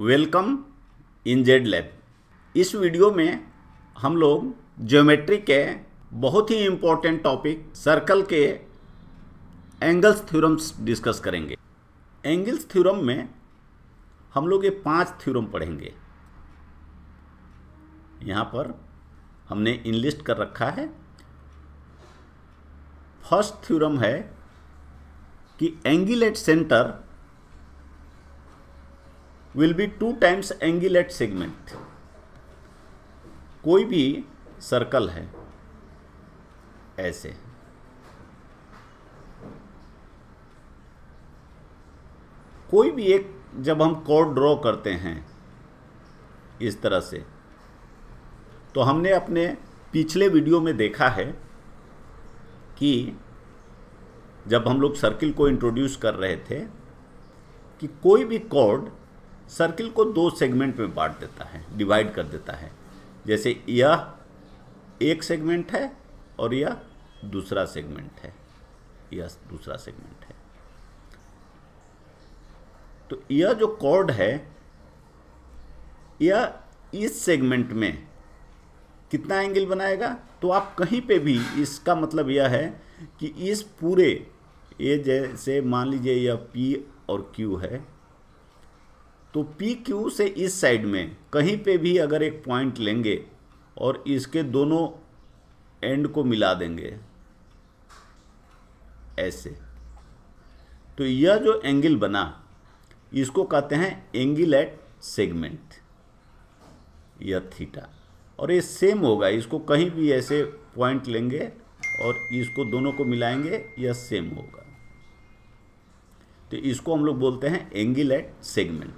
Welcome in Z lab इस video में हम लोग ज्योमेट्री के बहुत ही इम्पोर्टेंट टॉपिक सर्कल के एंगल्स थ्योरम्स डिस्कस करेंगे एंगल्स थ्योरम में हम लोग ये पांच थ्योरम पढ़ेंगे यहाँ पर हमने इनलिस्ट कर रखा है फर्स्ट थ्योरम है कि angle at centre will be two times angle at segment कोई भी सर्कल है ऐसे कोई भी एक जब हम कोड ड्रॉ करते हैं इस तरह से तो हमने अपने पिछले वीडियो में देखा है कि जब हम लोग सर्किल को इंट्रोड्यूस कर रहे थे कि कोई भी कोड सर्किल को दो सेगमेंट में बांट देता है डिवाइड कर देता है जैसे यह एक सेगमेंट है और यह दूसरा सेगमेंट है यह दूसरा सेगमेंट है तो यह जो कॉर्ड है यह इस सेगमेंट में कितना एंगल बनाएगा तो आप कहीं पे भी इसका मतलब यह है कि इस पूरे ये जैसे मान लीजिए यह पी और क्यू है तो पी क्यू से इस साइड में कहीं पे भी अगर एक पॉइंट लेंगे और इसके दोनों एंड को मिला देंगे ऐसे तो यह जो एंगल बना इसको कहते हैं एंगल एट सेगमेंट यह थीटा और ये सेम होगा इसको कहीं भी ऐसे पॉइंट लेंगे और इसको दोनों को मिलाएंगे यह सेम होगा तो इसको हम लोग बोलते हैं एंगल एट सेगमेंट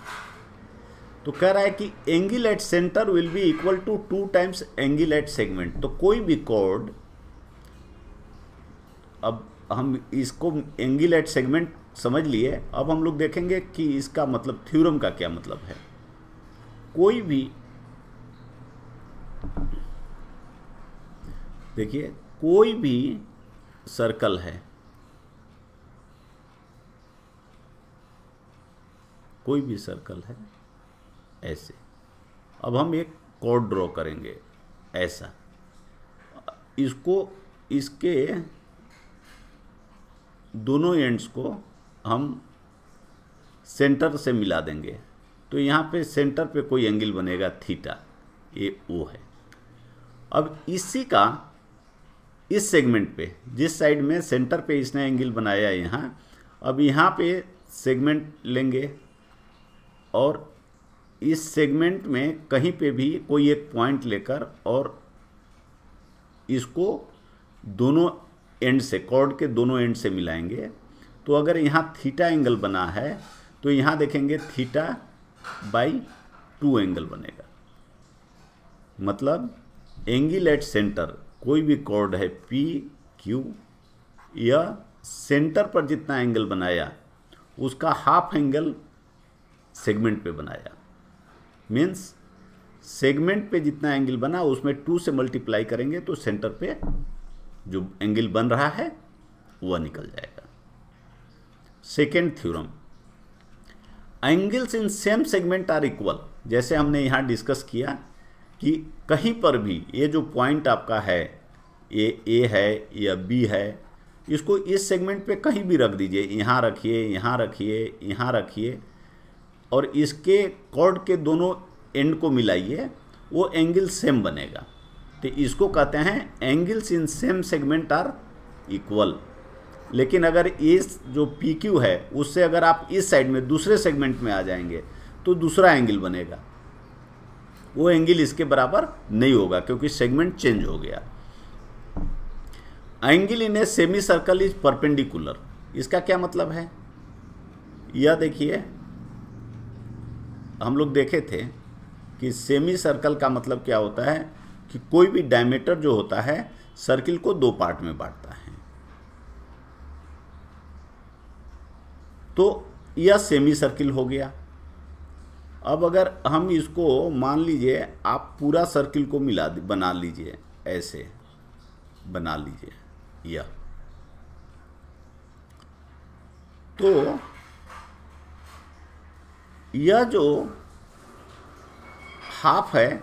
तो कह रहा है कि angle at centre will be equal to two times angle at segment तो कोई भी कोड अब हम इसको एंगल एट सेगमेंट समझ लिए अब हम लोग देखेंगे कि इसका मतलब थ्योरम का क्या मतलब है कोई भी देखिए कोई भी सर्कल है कोई भी सर्कल है ऐसे अब हम एक कोड ड्रॉ करेंगे ऐसा इसको इसके दोनों एंड्स को हम सेंटर से मिला देंगे तो यहाँ पे सेंटर पे कोई एंगल बनेगा थीटा ये वो है अब इसी का इस सेगमेंट पे जिस साइड में सेंटर पे इसने एंगल बनाया यहाँ अब यहाँ पे सेगमेंट लेंगे और इस सेगमेंट में कहीं पे भी कोई एक पॉइंट लेकर और इसको दोनों एंड से कॉर्ड के दोनों एंड से मिलाएंगे तो अगर यहाँ थीटा एंगल बना है तो यहाँ देखेंगे थीटा बाई टू एंगल बनेगा मतलब एंगल एट सेंटर कोई भी कॉर्ड है पी क्यू या सेंटर पर जितना एंगल बनाया उसका हाफ एंगल सेगमेंट पे बनाया मीन्स सेगमेंट पे जितना एंगल बना उसमें टू से मल्टीप्लाई करेंगे तो सेंटर पे जो एंगल बन रहा है वह निकल जाएगा second theorem angles in same segment are equal जैसे हमने यहाँ डिस्कस किया कि कहीं पर भी ये जो पॉइंट आपका है ये ए है या बी है इसको इस सेगमेंट पे कहीं भी रख दीजिए यहाँ रखिए यहाँ रखिए यहाँ रखिए और इसके कॉर्ड के दोनों एंड को मिलाइए वो एंगल सेम बनेगा तो इसको कहते हैं angles in same segment are equal लेकिन अगर इस जो पी क्यू है उससे अगर आप इस साइड में दूसरे सेगमेंट में आ जाएंगे तो दूसरा एंगल बनेगा वो एंगल इसके बराबर नहीं होगा क्योंकि सेगमेंट चेंज हो गया angle in a semicircle is perpendicular इसका क्या मतलब है यह देखिए हम लोग देखे थे कि सेमी सर्कल का मतलब क्या होता है कि कोई भी डायमीटर जो होता है सर्किल को दो पार्ट में बांटता है तो यह सेमी सर्किल हो गया अब अगर हम इसको मान लीजिए आप पूरा सर्किल को मिला बना लीजिए ऐसे बना लीजिए यह तो यह जो हाफ है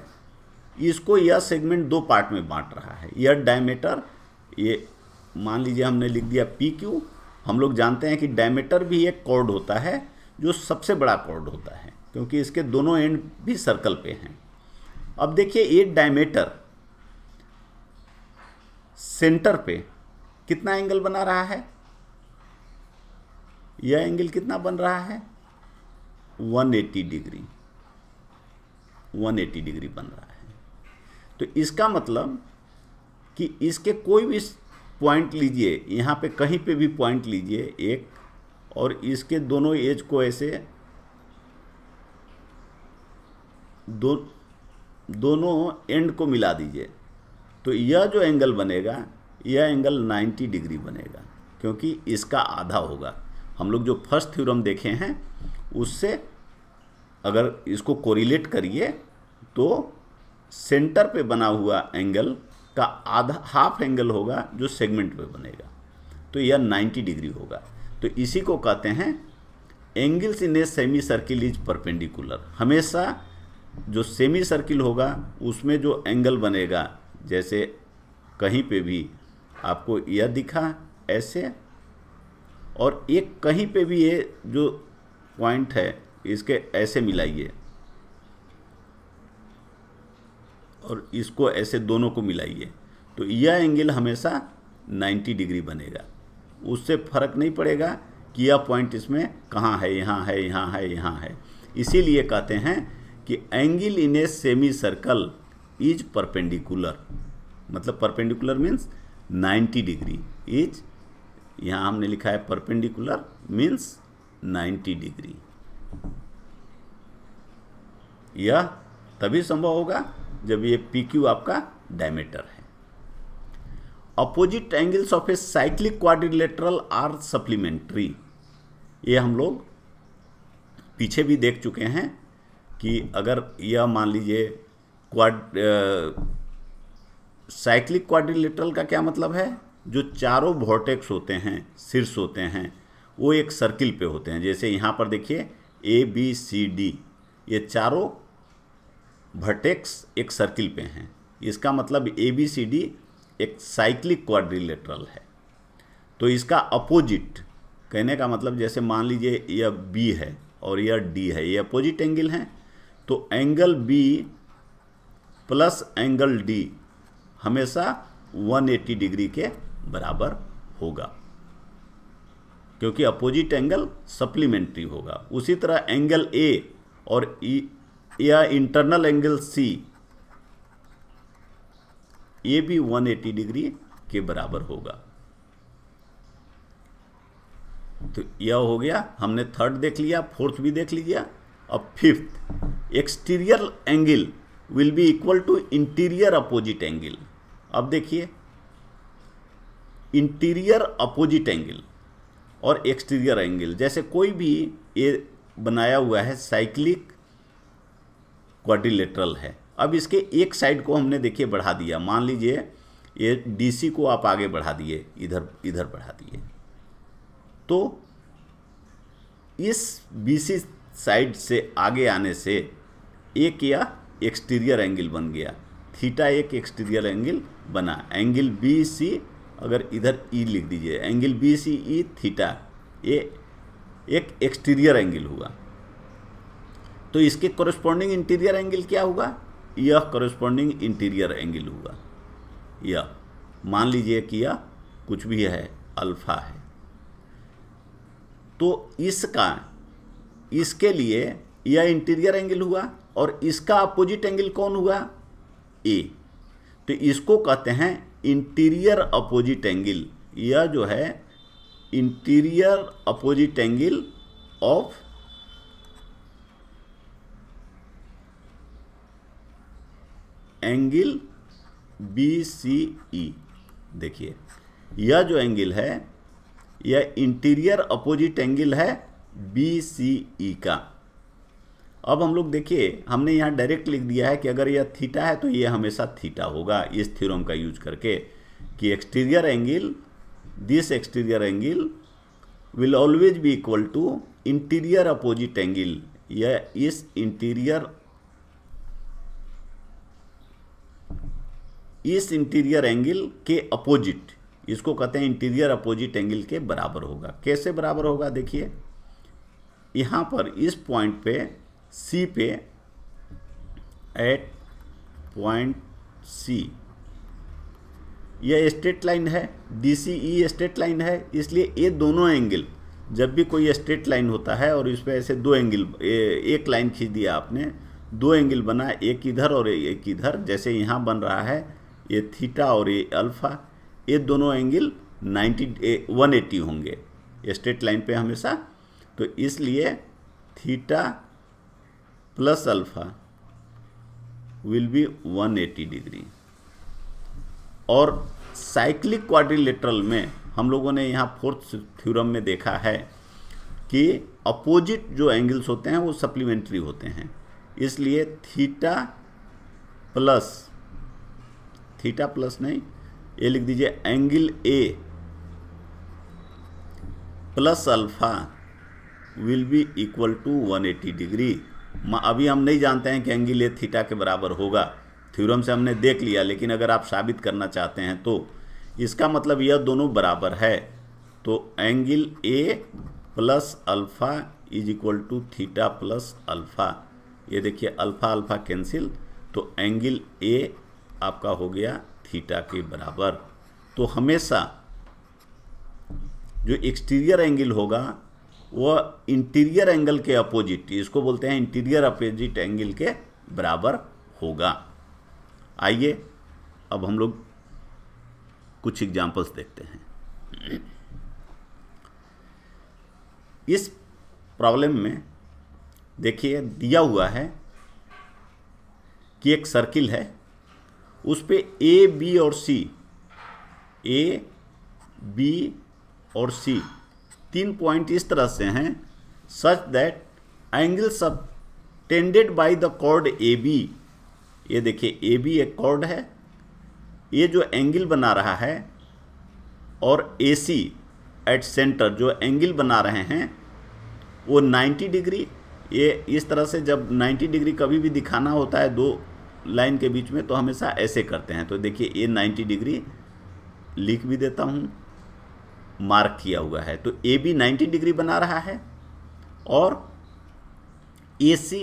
इसको यह सेगमेंट दो पार्ट में बांट रहा है यह डायमीटर ये मान लीजिए हमने लिख दिया पी क्यू हम लोग जानते हैं कि डायमीटर भी एक कॉर्ड होता है जो सबसे बड़ा कॉर्ड होता है क्योंकि इसके दोनों एंड भी सर्कल पे हैं अब देखिए ये डायमीटर सेंटर पे कितना एंगल बना रहा है यह एंगल कितना बन रहा है 180 डिग्री 180 डिग्री बन रहा है तो इसका मतलब कि इसके कोई भी पॉइंट लीजिए यहाँ पे कहीं पे भी पॉइंट लीजिए एक और इसके दोनों एज को ऐसे दो दोनों एंड को मिला दीजिए तो यह जो एंगल बनेगा यह एंगल 90 डिग्री बनेगा क्योंकि इसका आधा होगा हम लोग जो फर्स्ट थ्योरम देखे हैं उससे अगर इसको कोरिलेट करिए तो सेंटर पे बना हुआ एंगल का आधा हाफ एंगल होगा जो सेगमेंट पे बनेगा तो यह 90 डिग्री होगा तो इसी को कहते हैं angles in a semicircle is perpendicular हमेशा जो सेमी सर्किल होगा उसमें जो एंगल बनेगा जैसे कहीं पे भी आपको यह दिखा ऐसे और एक कहीं पे भी ये जो पॉइंट है इसके ऐसे मिलाइए और इसको ऐसे दोनों को मिलाइए तो यह एंगल हमेशा 90 डिग्री बनेगा उससे फर्क नहीं पड़ेगा कि यह पॉइंट इसमें कहाँ है यहाँ है यहाँ है यहाँ है इसीलिए कहते हैं कि angle in a semicircle is perpendicular मतलब परपेंडिकुलर मीन्स 90 डिग्री इज यहाँ हमने लिखा है परपेंडिकुलर मीन्स 90 डिग्री यह तभी संभव होगा जब ये पी क्यू आपका डायमीटर है opposite angles of a cyclic quadrilateral are supplementary ये हम लोग पीछे भी देख चुके हैं कि अगर यह मान लीजिए क्वाड साइक्लिक क्वाड्रिलेटरल का क्या मतलब है जो चारों वोर्टेक्स होते हैं शीर्ष होते हैं वो एक सर्किल पे होते हैं जैसे यहाँ पर देखिए ए बी सी डी ये चारों भटेक्स एक सर्किल पे हैं इसका मतलब ए बी सी डी एक साइक्लिक क्वाड्रिलेटरल है तो इसका अपोजिट कहने का मतलब जैसे मान लीजिए यह बी है और यह डी है ये अपोजिट एंगल हैं तो angle B plus angle D हमेशा 180 डिग्री के बराबर होगा क्योंकि अपोजिट एंगल सप्लीमेंट्री होगा उसी तरह एंगल ए और e, या इंटरनल एंगल सी ए भी 180 डिग्री के बराबर होगा तो यह हो गया हमने थर्ड देख लिया फोर्थ भी देख लिया अब fifth exterior angle will be equal to interior opposite angle अब देखिए इंटीरियर अपोजिट एंगल और एक्सटीरियर एंगल जैसे कोई भी ये बनाया हुआ है साइक्लिक क्वाड्रिलेटरल है अब इसके एक साइड को हमने देखिए बढ़ा दिया मान लीजिए ये डीसी को आप आगे बढ़ा दिए इधर इधर बढ़ा दिए तो इस बीसी साइड से आगे आने से एक या एक्सटीरियर एंगल बन गया थीटा एक एक्सटीरियर एंगल बना एंगल बी सी अगर इधर ई e लिख दीजिए angle B C E theta ये एक एक्सटीरियर एंगल हुआ तो इसके कॉरस्पॉन्डिंग इंटीरियर एंगल क्या होगा यह कॉरस्पॉन्डिंग इंटीरियर एंगल हुआ यह मान लीजिए कि यह कुछ भी है अल्फा है तो इसका इसके लिए यह इंटीरियर एंगल हुआ और इसका अपोजिट एंगल कौन हुआ ए तो इसको कहते हैं इंटीरियर अपोजिट एंगल यह जो है interior opposite angle of angle B C E देखिए यह जो एंगल है यह इंटीरियर अपोजिट एंगल है बी सी ई का अब हम लोग देखिए हमने यहाँ डायरेक्ट लिख दिया है कि अगर यह थीटा है तो ये हमेशा थीटा होगा इस थ्योरम का यूज करके कि exterior angle this exterior angle will always be equal to interior opposite angle या इस इंटीरियर इस इंटीरियर एंगल के अपोजिट इसको कहते हैं इंटीरियर अपोजिट एंगल के बराबर होगा कैसे बराबर होगा देखिए यहाँ पर इस पॉइंट पे सी पे एट पॉइंट सी यह स्ट्रेट लाइन है D C E straight line है इसलिए ये दोनों एंगल जब भी कोई स्ट्रेट लाइन होता है और इस पर ऐसे दो एंगल एक लाइन खींच दिया आपने दो एंगल बना एक इधर और एक इधर जैसे यहाँ बन रहा है ये थीटा और ये अल्फ़ा ये दोनों एंगल 90 180 होंगे स्ट्रेट लाइन पे हमेशा तो इसलिए theta plus alpha will be 180 degree और साइक्लिक क्वाड्रिलेटरल में हम लोगों ने यहाँ फोर्थ थ्योरम में देखा है कि अपोजिट जो एंगल्स होते हैं वो सप्लीमेंट्री होते हैं इसलिए थीटा प्लस थीटा प्लस नहीं ये लिख दीजिए angle A plus alpha will be equal to 180 degree अभी हम नहीं जानते हैं कि एंगल ए थीटा के बराबर होगा थ्योरम से हमने देख लिया लेकिन अगर आप साबित करना चाहते हैं तो इसका मतलब यह दोनों बराबर है तो angle A plus alpha is equal to theta plus alpha ये देखिए अल्फ़ा अल्फ़ा कैंसिल तो एंगल ए आपका हो गया थीटा के बराबर तो हमेशा जो एक्सटीरियर एंगल होगा वह इंटीरियर एंगल के अपोजिट इसको बोलते हैं इंटीरियर अपोजिट एंगल के बराबर होगा आइए अब हम लोग कुछ एग्जाम्पल्स देखते हैं इस प्रॉब्लम में देखिए दिया हुआ है कि एक सर्किल है उस पर ए बी और सी ए बी और सी तीन पॉइंट इस तरह से हैं such that angle subtended by the chord A B ये देखिए ए बी एक कॉर्ड है ये जो एंगल बना रहा है और ए सी एट सेंटर जो एंगल बना रहे हैं वो 90 डिग्री ये इस तरह से जब 90 डिग्री कभी भी दिखाना होता है दो लाइन के बीच में तो हमेशा ऐसे करते हैं तो देखिए ये 90 डिग्री लिख भी देता हूँ मार्क किया हुआ है तो ए बी नाइन्टी डिग्री बना रहा है और A C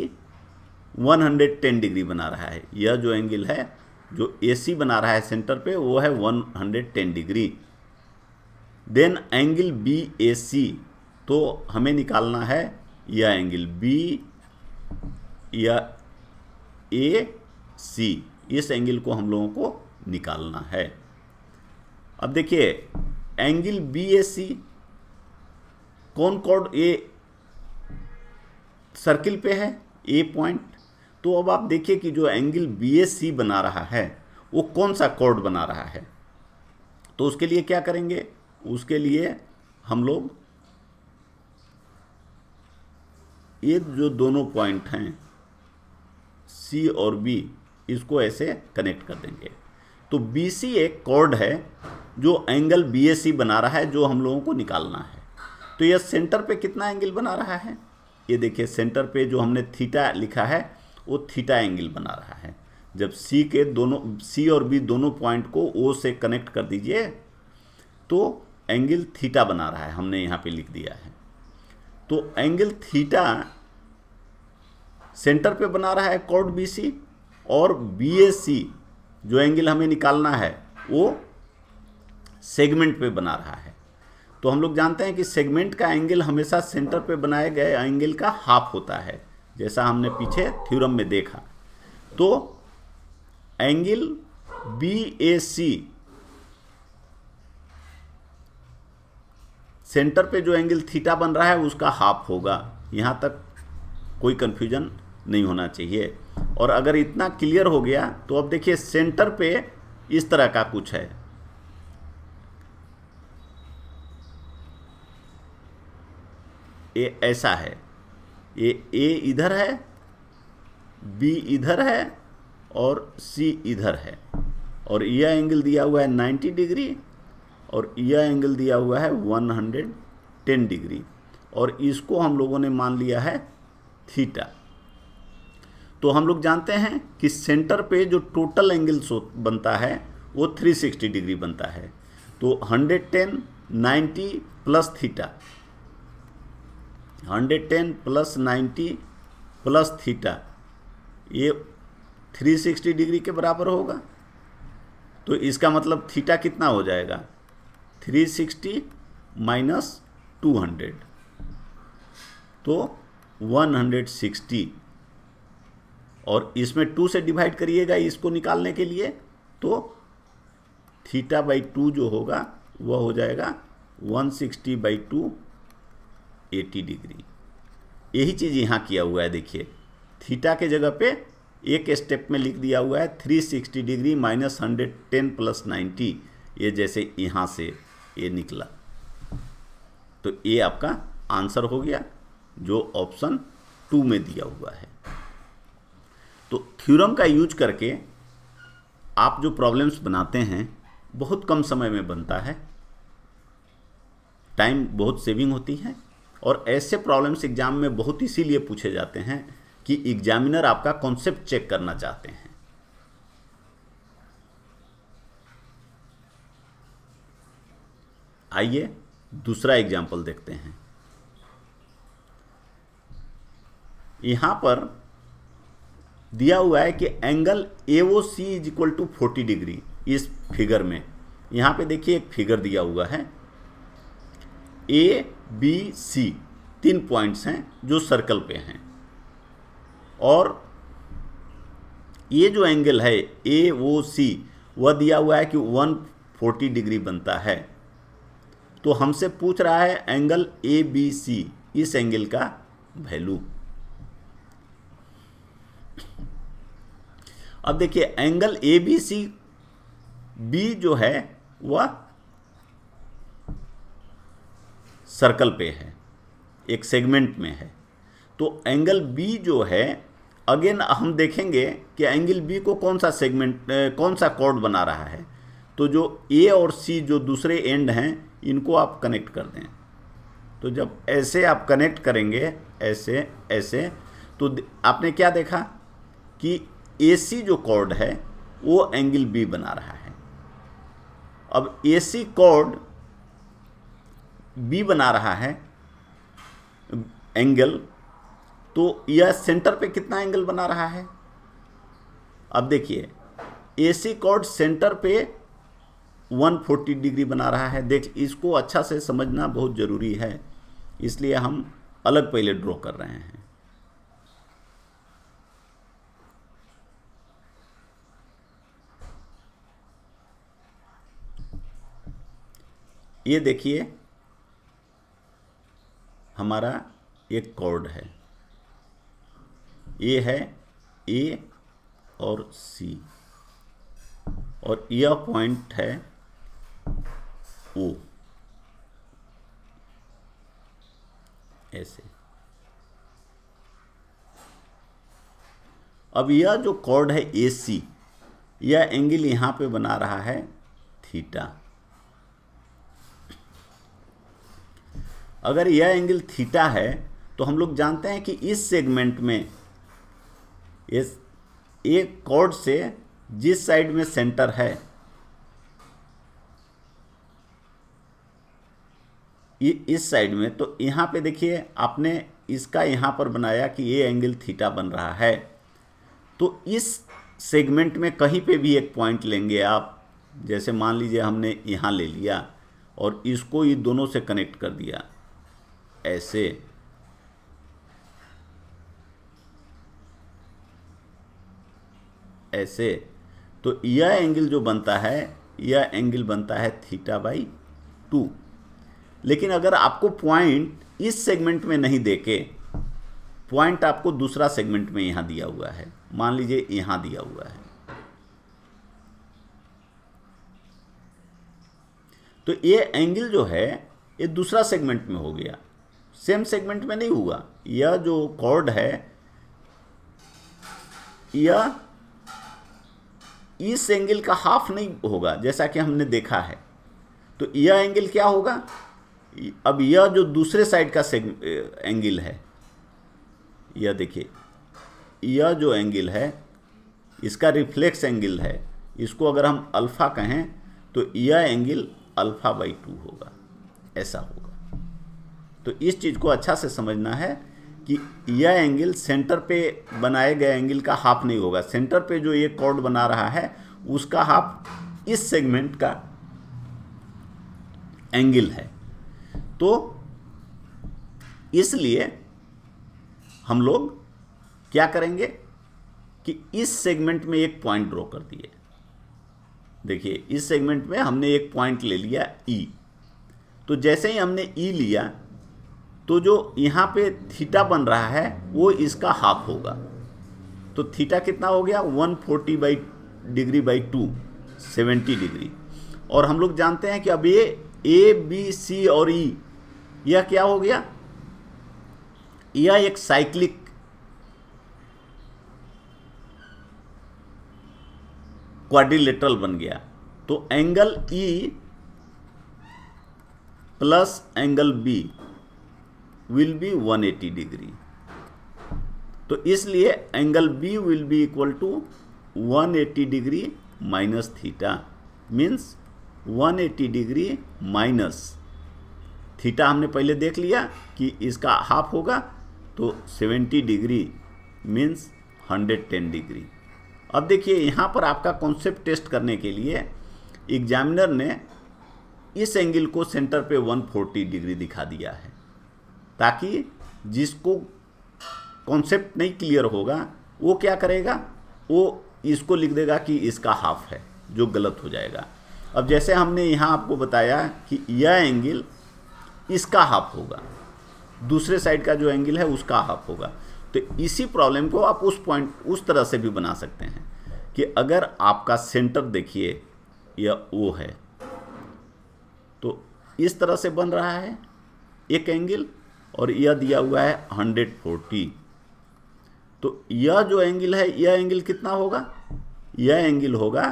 one hundred ten degree बना रहा है यह जो एंगल है जो ए सी बना रहा है सेंटर पे वो है one hundred ten degree then angle B A C तो हमें निकालना है यह एंगल बी या ए सी इस एंगल को हम लोगों को निकालना है अब देखिए angle B A C concord a circle पे है ए पॉइंट तो अब आप देखिए कि जो एंगल बी एस सी बना रहा है वो कौन सा कॉर्ड बना रहा है तो उसके लिए क्या करेंगे उसके लिए हम लोग ये जो दोनों पॉइंट हैं सी और बी इसको ऐसे कनेक्ट कर देंगे तो बी सी एक कॉर्ड है जो एंगल बी ए सी बना रहा है जो हम लोगों को निकालना है तो यह सेंटर पे कितना एंगल बना रहा है ये देखिए सेंटर पे जो हमने थीटा लिखा है वो थीटा एंगल बना रहा है जब सी के दोनों सी और बी दोनों पॉइंट को ओ से कनेक्ट कर दीजिए तो एंगल थीटा बना रहा है हमने यहाँ पे लिख दिया है तो एंगल थीटा सेंटर पे बना रहा है कॉर्ड बी सी और बी ए सी जो एंगल हमें निकालना है वो सेगमेंट पे बना रहा है तो हम लोग जानते हैं कि सेगमेंट का एंगल हमेशा सेंटर पे बनाए गए एंगल का हाफ होता है जैसा हमने पीछे थ्योरम में देखा तो angle B A C centre पे जो एंगल थीटा बन रहा है उसका हाफ होगा यहाँ तक कोई कन्फ्यूजन नहीं होना चाहिए और अगर इतना क्लियर हो गया तो अब देखिए सेंटर पे इस तरह का कुछ है ये ऐसा है ये ए इधर है बी इधर है और सी इधर है और यह एंगल दिया हुआ है 90 डिग्री और यह एंगल दिया हुआ है 110 डिग्री और इसको हम लोगों ने मान लिया है थीटा तो हम लोग जानते हैं कि सेंटर पे जो टोटल एंगल बनता है वो 360 डिग्री बनता है तो 110 90 plus theta 110 plus 90 plus theta ये 360 डिग्री के बराबर होगा तो इसका मतलब थीटा कितना हो जाएगा 360 माइनस टू तो 160 और इसमें टू से डिवाइड करिएगा इसको निकालने के लिए तो थीटा बाई टू जो होगा वह हो जाएगा 160 sixty by two eighty degree यही चीज़ यहाँ किया हुआ है देखिए थीटा के जगह पे एक स्टेप में लिख दिया हुआ है 360 degree minus hundred ten plus ninety ये जैसे यहाँ से ये निकला तो ये आपका आंसर हो गया जो ऑप्शन टू में दिया हुआ है तो थ्योरम का यूज करके आप जो प्रॉब्लम्स बनाते हैं बहुत कम समय में बनता है टाइम बहुत सेविंग होती है और ऐसे प्रॉब्लम्स एग्जाम में बहुत इसीलिए पूछे जाते हैं कि एग्जामिनर आपका कॉन्सेप्ट चेक करना चाहते हैं आइए दूसरा एग्जाम्पल देखते हैं यहां पर दिया हुआ है कि angle A O C is equal to forty degree इस फिगर में यहाँ पे देखिए एक फिगर दिया हुआ है ए बी सी तीन पॉइंट्स हैं जो सर्कल पे हैं और ये जो एंगल है ए ओ सी वह दिया हुआ है कि वन फोर्टी डिग्री बनता है तो हमसे पूछ रहा है एंगल ए बी सी इस एंगल का वैल्यू अब देखिए angle A B C B जो है वह सर्कल पे है एक सेगमेंट में है तो एंगल बी जो है अगेन हम देखेंगे कि एंगल बी को कौन सा सेगमेंट कौन सा कॉर्ड बना रहा है तो जो ए और सी जो दूसरे एंड हैं इनको आप कनेक्ट कर दें तो जब ऐसे आप कनेक्ट करेंगे ऐसे ऐसे तो आपने क्या देखा कि ए सी जो कॉर्ड है वो एंगल बी बना रहा है अब ए सी कॉर्ड बी बना रहा है एंगल तो यह सेंटर पे कितना एंगल बना रहा है अब देखिए ए सी कॉर्ड सेंटर पे 140 डिग्री बना रहा है देख इसको अच्छा से समझना बहुत ज़रूरी है इसलिए हम अलग पहले ड्रॉ कर रहे हैं ये देखिए हमारा एक कॉर्ड है ये है ए और सी और यह पॉइंट है ओ ऐसे अब यह जो कॉर्ड है ए सी यह एंगल यहां पे बना रहा है थीटा अगर यह एंगल थीटा है तो हम लोग जानते हैं कि इस सेगमेंट में इस एक कॉर्ड से जिस साइड में सेंटर है इस साइड में तो यहाँ पे देखिए आपने इसका यहाँ पर बनाया कि ये एंगल थीटा बन रहा है तो इस सेगमेंट में कहीं पे भी एक पॉइंट लेंगे आप जैसे मान लीजिए हमने यहाँ ले लिया और इसको ये दोनों से कनेक्ट कर दिया ऐसे ऐसे तो यह एंगल जो बनता है यह एंगल बनता है थीटा बाई टू लेकिन अगर आपको पॉइंट इस सेगमेंट में नहीं देखे पॉइंट आपको दूसरा सेगमेंट में यहां दिया हुआ है मान लीजिए यहां दिया हुआ है तो ये एंगल जो है ये दूसरा सेगमेंट में हो गया सेम सेगमेंट में नहीं हुआ यह जो कॉर्ड है यह इस एंगल का हाफ नहीं होगा जैसा कि हमने देखा है तो यह एंगल क्या होगा अब यह जो दूसरे साइड का एंगल है यह देखिए यह जो एंगल है इसका रिफ्लेक्स एंगल है इसको अगर हम अल्फ़ा कहें तो यह एंगल अल्फ़ा बाई टू होगा ऐसा होगा तो इस चीज़ को अच्छा से समझना है कि यह एंगल सेंटर पे बनाए गए एंगल का हाफ नहीं होगा सेंटर पे जो ये कॉर्ड बना रहा है उसका हाफ इस सेगमेंट का एंगल है तो इसलिए हम लोग क्या करेंगे कि इस सेगमेंट में एक पॉइंट ड्रॉ कर दिए देखिए इस सेगमेंट में हमने एक पॉइंट ले लिया ई e. तो जैसे ही हमने ई e लिया तो जो यहाँ पे थीटा बन रहा है वो इसका हाफ होगा तो थीटा कितना हो गया 140 forty by degree by two seventy degree और हम लोग जानते हैं कि अब ये ए बी सी और ई e, यह क्या हो गया यह एक साइक्लिक क्वाड्रिलेटरल बन गया तो angle E e plus angle B will be 180 degree तो इसलिए angle B will be equal to 180 degree minus theta means 180 degree minus theta हमने पहले देख लिया कि इसका हाफ होगा तो 70 डिग्री मीन्स 110 डिग्री अब देखिए यहाँ पर आपका कॉन्सेप्ट टेस्ट करने के लिए एग्जामिनर ने इस एंगल को सेंटर पे 140 डिग्री दिखा दिया है ताकि जिसको कॉन्सेप्ट नहीं क्लियर होगा वो क्या करेगा वो इसको लिख देगा कि इसका हाफ है जो गलत हो जाएगा अब जैसे हमने यहाँ आपको बताया कि यह एंगल इसका हाफ होगा दूसरे साइड का जो एंगल है उसका हाफ होगा तो इसी प्रॉब्लम को आप उस पॉइंट उस तरह से भी बना सकते हैं कि अगर आपका सेंटर देखिए यह वो है तो इस तरह से बन रहा है एक एंगल और यह दिया हुआ है हंड्रेड फोर्टी तो यह जो एंगल है यह एंगल कितना होगा यह एंगल होगा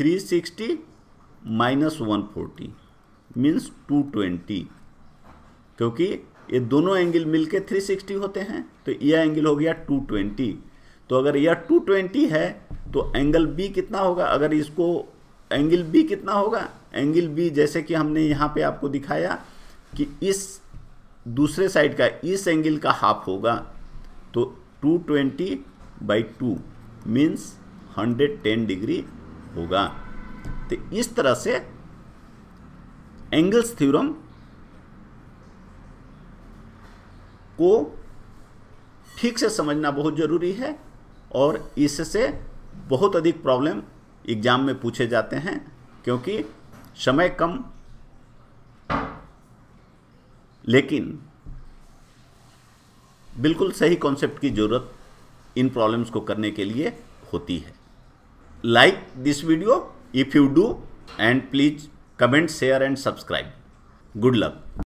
360 minus one forty means two twenty क्योंकि ये दोनों एंगल मिलके 360 होते हैं तो यह एंगल हो गया 220 तो अगर यह 220 है तो एंगल बी कितना होगा अगर इसको एंगल बी कितना होगा एंगल बी जैसे कि हमने यहाँ पे आपको दिखाया कि इस दूसरे साइड का इस एंगल का हाफ होगा तो 220 twenty by two means hundred ten degree होगा तो इस तरह से एंगल्स थ्योरम को ठीक से समझना बहुत ज़रूरी है और इससे बहुत अधिक प्रॉब्लम एग्जाम में पूछे जाते हैं क्योंकि समय कम लेकिन बिल्कुल सही कॉन्सेप्ट की ज़रूरत इन प्रॉब्लम्स को करने के लिए होती है like this video if you do and please comment share and subscribe good luck